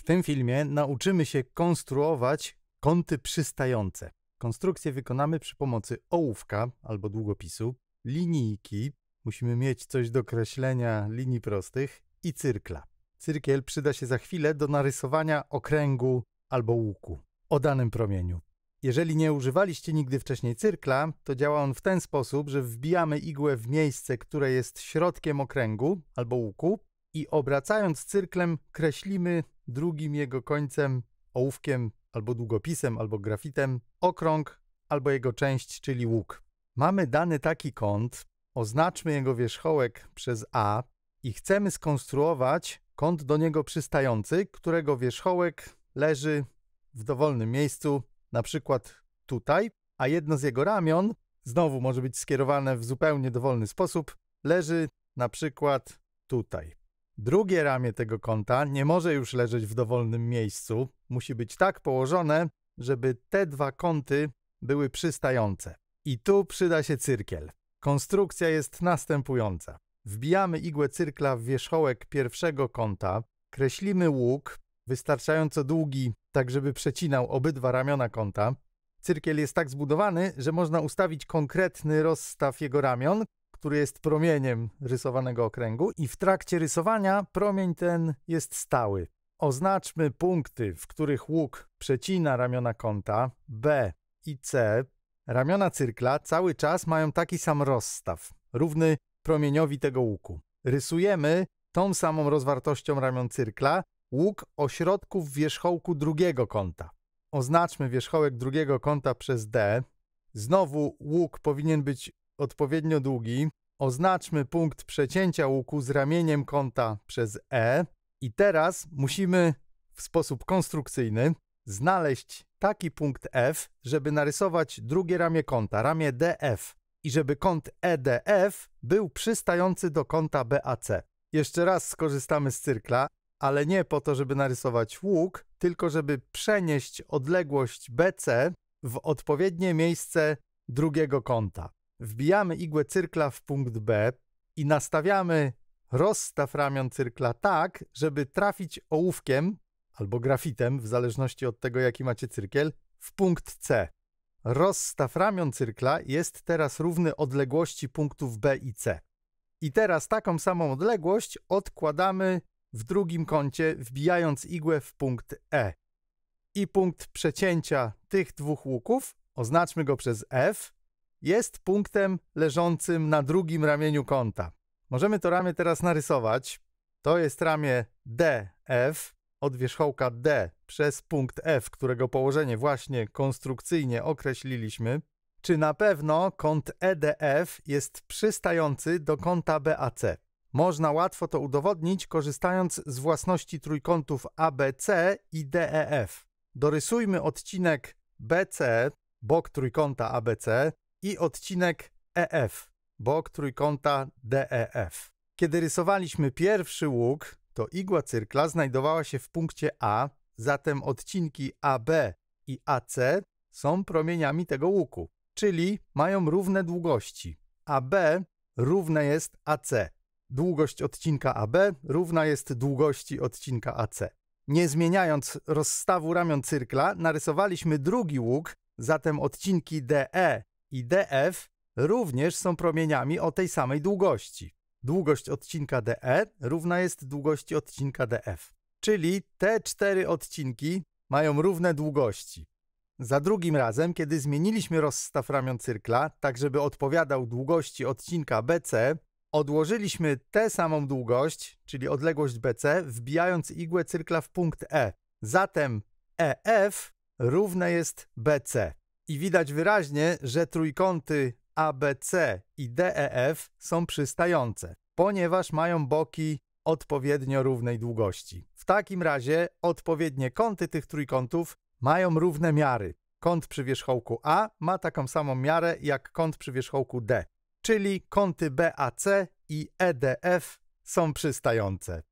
W tym filmie nauczymy się konstruować kąty przystające. Konstrukcję wykonamy przy pomocy ołówka albo długopisu, linijki, musimy mieć coś do kreślenia linii prostych i cyrkla. Cyrkiel przyda się za chwilę do narysowania okręgu albo łuku o danym promieniu. Jeżeli nie używaliście nigdy wcześniej cyrkla, to działa on w ten sposób, że wbijamy igłę w miejsce, które jest środkiem okręgu albo łuku i obracając cyrklem kreślimy drugim jego końcem, ołówkiem albo długopisem, albo grafitem, okrąg albo jego część, czyli łuk. Mamy dany taki kąt, oznaczmy jego wierzchołek przez A i chcemy skonstruować kąt do niego przystający, którego wierzchołek leży w dowolnym miejscu, na przykład tutaj, a jedno z jego ramion, znowu może być skierowane w zupełnie dowolny sposób, leży na przykład tutaj. Drugie ramię tego kąta nie może już leżeć w dowolnym miejscu, musi być tak położone, żeby te dwa kąty były przystające. I tu przyda się cyrkiel. Konstrukcja jest następująca. Wbijamy igłę cyrkla w wierzchołek pierwszego kąta, kreślimy łuk, wystarczająco długi, tak żeby przecinał obydwa ramiona kąta. Cyrkiel jest tak zbudowany, że można ustawić konkretny rozstaw jego ramion, który jest promieniem rysowanego okręgu i w trakcie rysowania promień ten jest stały. Oznaczmy punkty, w których łuk przecina ramiona kąta B i C. Ramiona cyrkla cały czas mają taki sam rozstaw, równy promieniowi tego łuku. Rysujemy tą samą rozwartością ramion cyrkla łuk ośrodków wierzchołku drugiego kąta. Oznaczmy wierzchołek drugiego kąta przez D. Znowu łuk powinien być odpowiednio długi, oznaczmy punkt przecięcia łuku z ramieniem kąta przez E i teraz musimy w sposób konstrukcyjny znaleźć taki punkt F, żeby narysować drugie ramię kąta, ramię DF i żeby kąt EDF był przystający do kąta BAC. Jeszcze raz skorzystamy z cyrkla, ale nie po to, żeby narysować łuk, tylko żeby przenieść odległość BC w odpowiednie miejsce drugiego kąta wbijamy igłę cyrkla w punkt B i nastawiamy rozstaw ramion cyrkla tak, żeby trafić ołówkiem albo grafitem, w zależności od tego, jaki macie cyrkiel, w punkt C. Rozstaw ramion cyrkla jest teraz równy odległości punktów B i C. I teraz taką samą odległość odkładamy w drugim kącie, wbijając igłę w punkt E. I punkt przecięcia tych dwóch łuków, oznaczmy go przez F, jest punktem leżącym na drugim ramieniu kąta. Możemy to ramię teraz narysować. To jest ramię DF od wierzchołka D przez punkt F, którego położenie właśnie konstrukcyjnie określiliśmy. Czy na pewno kąt EDF jest przystający do kąta BAC? Można łatwo to udowodnić, korzystając z własności trójkątów ABC i DEF. Dorysujmy odcinek BC, bok trójkąta ABC, i odcinek EF, bok trójkąta DEF. Kiedy rysowaliśmy pierwszy łuk, to igła cyrkla znajdowała się w punkcie A, zatem odcinki AB i AC są promieniami tego łuku, czyli mają równe długości. AB równe jest AC. Długość odcinka AB równa jest długości odcinka AC. Nie zmieniając rozstawu ramion cyrkla, narysowaliśmy drugi łuk, zatem odcinki DE i DF również są promieniami o tej samej długości. Długość odcinka DE równa jest długości odcinka DF. Czyli te cztery odcinki mają równe długości. Za drugim razem, kiedy zmieniliśmy rozstaw ramion cyrkla, tak żeby odpowiadał długości odcinka BC, odłożyliśmy tę samą długość, czyli odległość BC, wbijając igłę cyrkla w punkt E. Zatem EF równe jest BC i widać wyraźnie, że trójkąty ABC i DEF są przystające, ponieważ mają boki odpowiednio równej długości. W takim razie odpowiednie kąty tych trójkątów mają równe miary. Kąt przy wierzchołku A ma taką samą miarę jak kąt przy wierzchołku D, czyli kąty BAC i EDF są przystające.